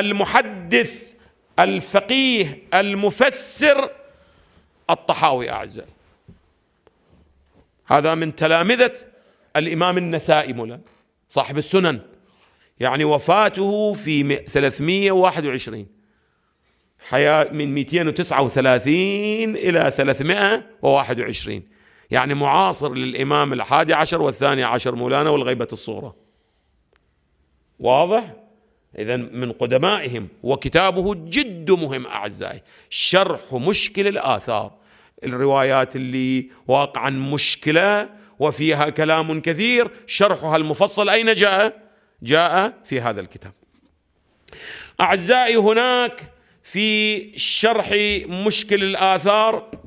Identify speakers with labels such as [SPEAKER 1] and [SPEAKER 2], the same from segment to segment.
[SPEAKER 1] المحدث الفقيه المفسر الطحاوي أعزائي هذا من تلامذة الإمام النسائي مولانا صاحب السنن يعني وفاته في 321 حياة من 239 إلى 321 يعني معاصر للإمام الحادي عشر والثاني عشر مولانا والغيبة الصغرى واضح إذا من قدمائهم وكتابه جد مهم أعزائي شرح مشكل الآثار الروايات اللي واقعا مشكلة وفيها كلام كثير شرحها المفصل أين جاء؟ جاء في هذا الكتاب أعزائي هناك في شرح مشكل الآثار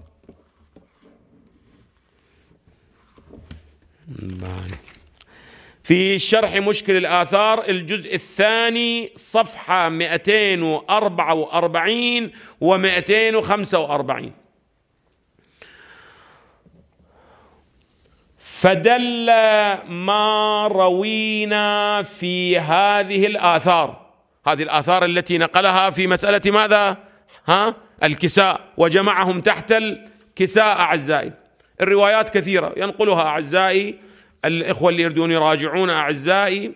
[SPEAKER 1] في شرح مشكل الآثار الجزء الثاني صفحة 244 و 245 فدل ما روينا في هذه الآثار هذه الآثار التي نقلها في مسألة ماذا؟ ها؟ الكساء وجمعهم تحت الكساء أعزائي الروايات كثيرة ينقلها أعزائي الإخوة اللي يريدون يراجعون أعزائي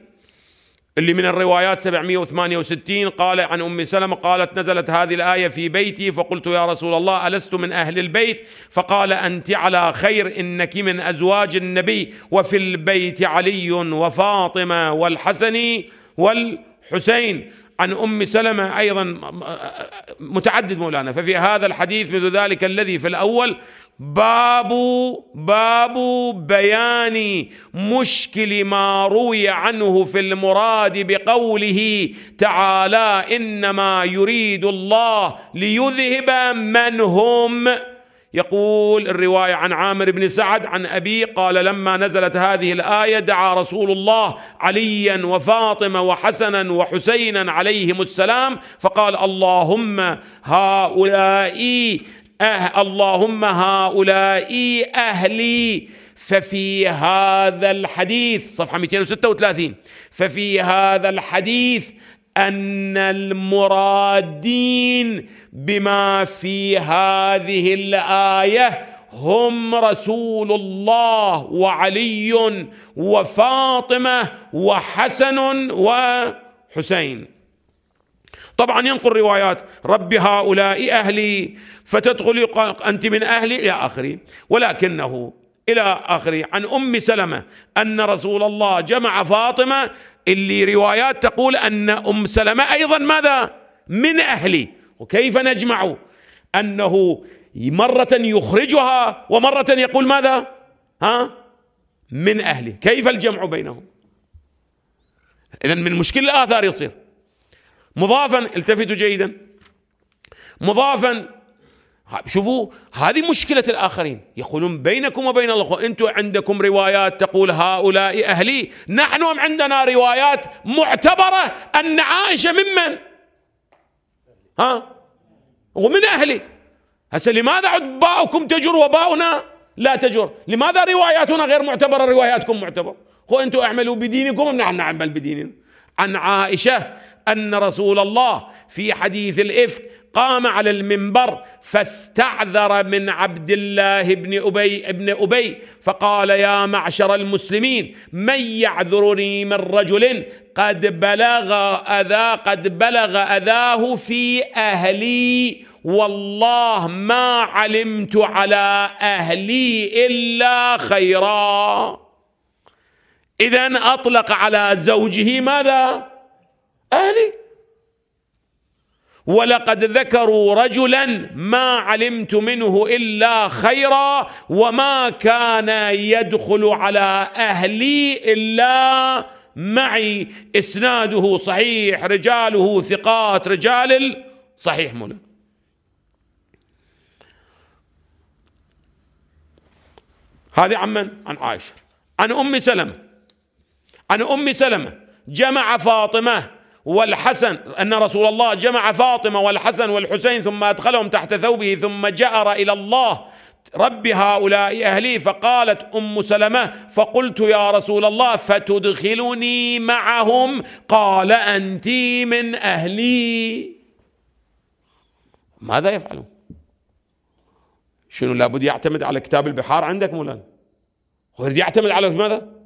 [SPEAKER 1] اللي من الروايات 768 قال عن أم سلمة قالت نزلت هذه الآية في بيتي فقلت يا رسول الله ألست من أهل البيت فقال أنت على خير إنك من أزواج النبي وفي البيت علي وفاطمة والحسن والحسين عن ام سلمه ايضا متعدد مولانا ففي هذا الحديث مثل ذلك الذي في الاول باب باب بيان مشكل ما روي عنه في المراد بقوله تعالى انما يريد الله ليذهب من هم يقول الروايه عن عامر بن سعد عن ابي قال لما نزلت هذه الايه دعا رسول الله عليا وفاطمه وحسنا وحسينا عليهم السلام فقال اللهم هؤلاء أه اللهم هؤلاء أهلي ففي هذا الحديث صفحة 236 ففي هذا الحديث أن المرادين بما في هذه الآية هم رسول الله وعلي وفاطمة وحسن وحسين طبعا ينقل روايات رب هؤلاء أهلي فتدخل أنت من أهلي إلى آخره ولكنه إلى آخره عن أم سلمة أن رسول الله جمع فاطمة اللي روايات تقول أن أم سلمة أيضا ماذا من أهلي وكيف نجمع أنه مرة يخرجها ومرة يقول ماذا ها من أهلي كيف الجمع بينهم إذا من مشكل الآثار يصير مضافا التفتوا جيدا مضافا شوفوا هذه مشكلة الآخرين يقولون بينكم وبين الله أنتم عندكم روايات تقول هؤلاء أهلي نحن عندنا روايات معتبرة أن عائشة ممن ها ومن أهلي هسه لماذا عتباؤكم تجر وباؤنا لا تجر لماذا رواياتنا غير معتبرة رواياتكم معتبرة هو أنتم اعملوا بدينكم نحن نعمل بديننا عن عائشه ان رسول الله في حديث الافك قام على المنبر فاستعذر من عبد الله بن ابي بن ابي فقال يا معشر المسلمين من يعذرني من رجل قد بلغ اذى قد بلغ اذاه في اهلي والله ما علمت على اهلي الا خيرا إذا أطلق على زوجه ماذا؟ أهلي ولقد ذكروا رجلا ما علمت منه إلا خيرا وما كان يدخل على أهلي إلا معي إسناده صحيح رجاله ثقات رجال صحيح منى هذه عن من عن عائشة عن أم سلمة عن أم سلمة جمع فاطمة والحسن أن رسول الله جمع فاطمة والحسن والحسين ثم أدخلهم تحت ثوبه ثم جأر إلى الله رب هؤلاء أهلي فقالت أم سلمة فقلت يا رسول الله فتدخلني معهم قال أنت من أهلي ماذا يفعلون شنو لابد يعتمد على كتاب البحار عندك مولانا ويريد يعتمد على ماذا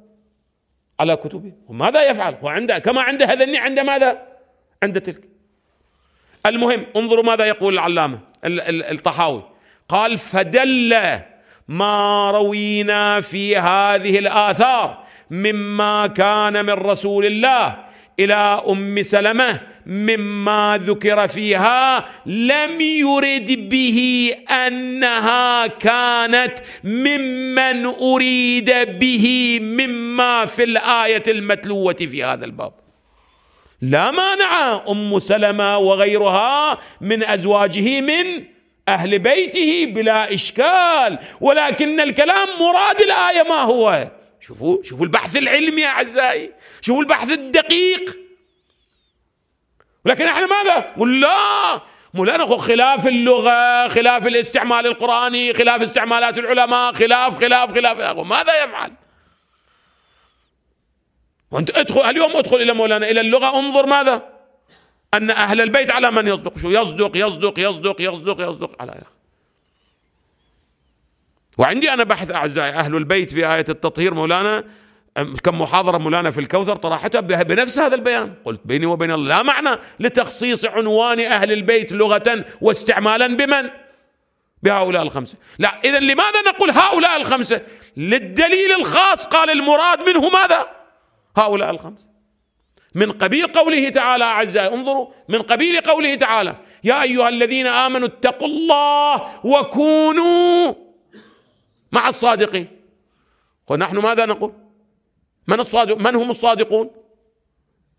[SPEAKER 1] على كتبه وماذا يفعل هو عنده كما عند هذا النعم عند ماذا عند تلك المهم انظروا ماذا يقول العلامة الطحاوي قال فدل ما روينا في هذه الآثار مما كان من رسول الله الى ام سلمه مما ذكر فيها لم يرد به انها كانت ممن اريد به مما في الايه المتلوه في هذا الباب لا مانع ام سلمه وغيرها من ازواجه من اهل بيته بلا اشكال ولكن الكلام مراد الايه ما هو شوفوا شوفوا البحث العلمي يا اعزائي شوفوا البحث الدقيق لكن احنا ماذا قل لا مولانا خلاف اللغه خلاف الاستعمال القراني خلاف استعمالات العلماء خلاف خلاف خلاف ماذا يفعل وانت ادخل اليوم ادخل الى مولانا الى اللغه انظر ماذا ان اهل البيت على من يصدق شو يصدق يصدق يصدق يصدق يصدق, يصدق على إله. وعندي أنا بحث أعزائي أهل البيت في آية التطهير مولانا كم محاضرة مولانا في الكوثر طرحتها بنفس هذا البيان قلت بيني وبين الله لا معنى لتخصيص عنوان أهل البيت لغة واستعمالا بمن بهؤلاء الخمسة لا إذا لماذا نقول هؤلاء الخمسة للدليل الخاص قال المراد منه ماذا هؤلاء الخمسة من قبيل قوله تعالى أعزائي انظروا من قبيل قوله تعالى يا أيها الذين آمنوا اتقوا الله وكونوا مع الصادقين ونحن ماذا نقول من الصادق من هم الصادقون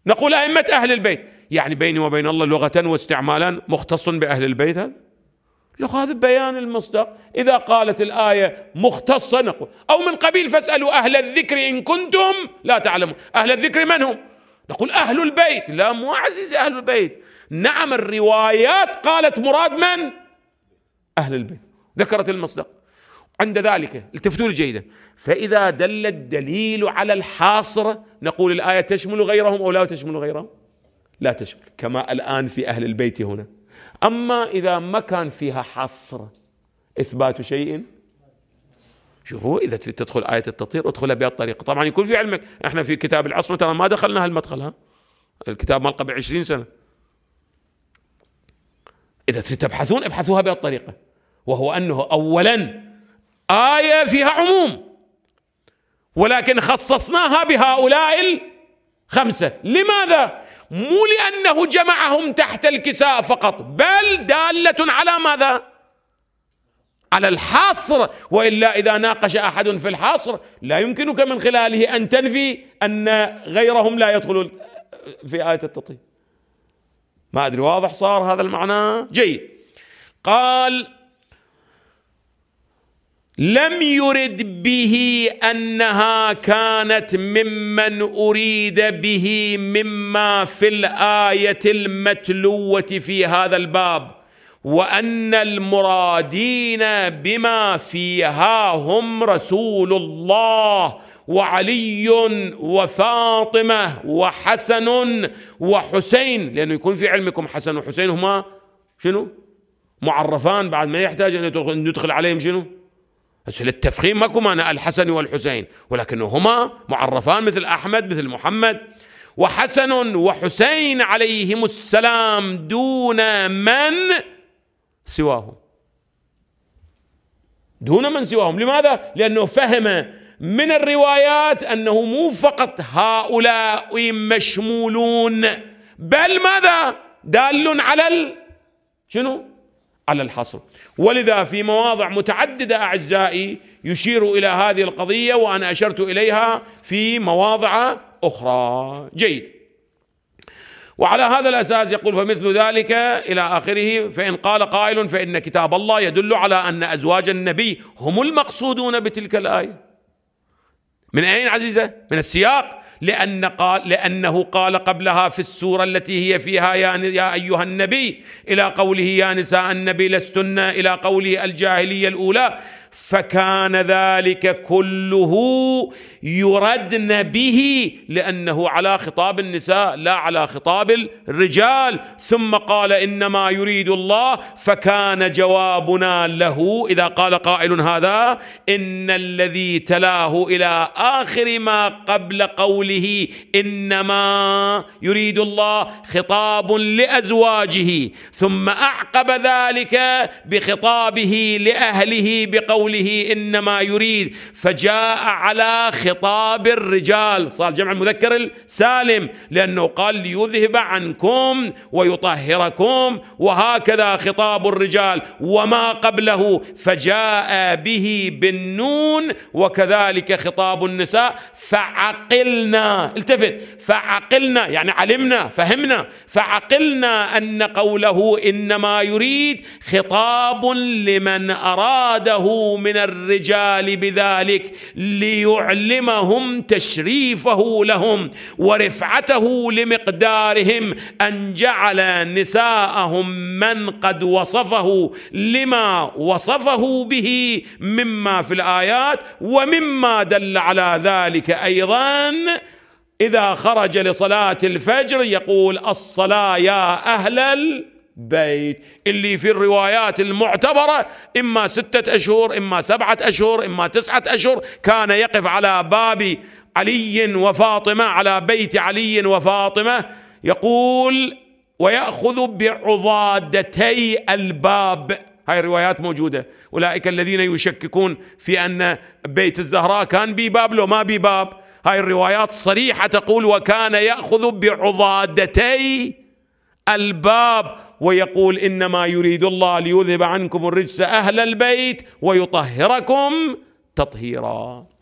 [SPEAKER 1] نقول أئمة أهل البيت يعني بيني وبين الله لغة واستعمالا مختص بأهل البيت هذا هذا بيان المصدر إذا قالت الآية مختصة نقول أو من قبيل فاسألوا أهل الذكر إن كنتم لا تعلمون أهل الذكر من هم نقول أهل البيت لا مو عزيزي أهل البيت نعم الروايات قالت مراد من أهل البيت ذكرت المصدر عند ذلك التفتوا لي جيدا فإذا دل الدليل على الحاصر نقول الآية تشمل غيرهم أو لا تشمل غيرهم لا تشمل كما الآن في أهل البيت هنا أما إذا ما كان فيها حصر إثبات شيء شوفوا إذا تريد تدخل آية التطهير ادخلها بهذه الطريقة طبعا يكون في علمك احنا في كتاب العصمة ترى ما دخلنا هالمدخل ها الكتاب مال قبل 20 سنة إذا تريد تبحثون ابحثوها بهذه الطريقة وهو أنه أولا آية فيها عموم ولكن خصصناها بهؤلاء الخمسة لماذا؟ مو لأنه جمعهم تحت الكساء فقط بل دالة على ماذا؟ على الحصر والا اذا ناقش احد في الحصر لا يمكنك من خلاله ان تنفي ان غيرهم لا يدخلون في ايه التطهير ما ادري واضح صار هذا المعنى جيد قال لم يرد به انها كانت ممن اريد به مما في الايه المتلوه في هذا الباب وان المرادين بما فيها هم رسول الله وعلي وفاطمه وحسن وحسين لانه يكون في علمكم حسن وحسين هما شنو؟ معرفان بعد ما يحتاج ان ندخل عليهم شنو؟ بس للتفخيم ماكو مانع الحسن والحسين ولكنهما معرفان مثل أحمد مثل محمد وحسن وحسين عليهم السلام دون من سواهم دون من سواهم لماذا؟ لأنه فهم من الروايات أنه مو فقط هؤلاء مشمولون بل ماذا؟ دال على ال... شنو؟ على الحصر ولذا في مواضع متعددة أعزائي يشير إلى هذه القضية وأنا أشرت إليها في مواضع أخرى جيد وعلى هذا الأساس يقول فمثل ذلك إلى آخره فإن قال قائل فإن كتاب الله يدل على أن أزواج النبي هم المقصودون بتلك الآية من أين عزيزة؟ من السياق لأن قال لأنه قال قبلها في السورة التي هي فيها يا, يا أيها النبي إلى قوله يا نساء النبي لستن إلى قوله الجاهلية الأولى فكان ذلك كله يردن به لانه على خطاب النساء لا على خطاب الرجال ثم قال انما يريد الله فكان جوابنا له اذا قال قائل هذا ان الذي تلاه الى اخر ما قبل قوله انما يريد الله خطاب لازواجه ثم اعقب ذلك بخطابه لاهله بقوله قوله انما يريد فجاء على خطاب الرجال صار جمع المذكر السالم لانه قال ليذهب عنكم ويطهركم وهكذا خطاب الرجال وما قبله فجاء به بالنون وكذلك خطاب النساء فعقلنا التفت فعقلنا يعني علمنا فهمنا فعقلنا ان قوله انما يريد خطاب لمن اراده من الرجال بذلك ليعلمهم تشريفه لهم ورفعته لمقدارهم ان جعل نساءهم من قد وصفه لما وصفه به مما في الايات ومما دل على ذلك ايضا اذا خرج لصلاه الفجر يقول الصلاه يا اهل البيت اللي في الروايات المعتبرة إما ستة أشهر إما سبعة أشهر إما تسعة أشهر كان يقف على باب علي وفاطمة على بيت علي وفاطمة يقول ويأخذ بعضادتي الباب هاي الروايات موجودة أولئك الذين يشككون في أن بيت الزهراء كان بباب لو ما بباب هاي الروايات صريحة تقول وكان يأخذ بعضادتي الباب ويقول انما يريد الله ليذهب عنكم الرجس اهل البيت ويطهركم تطهيرا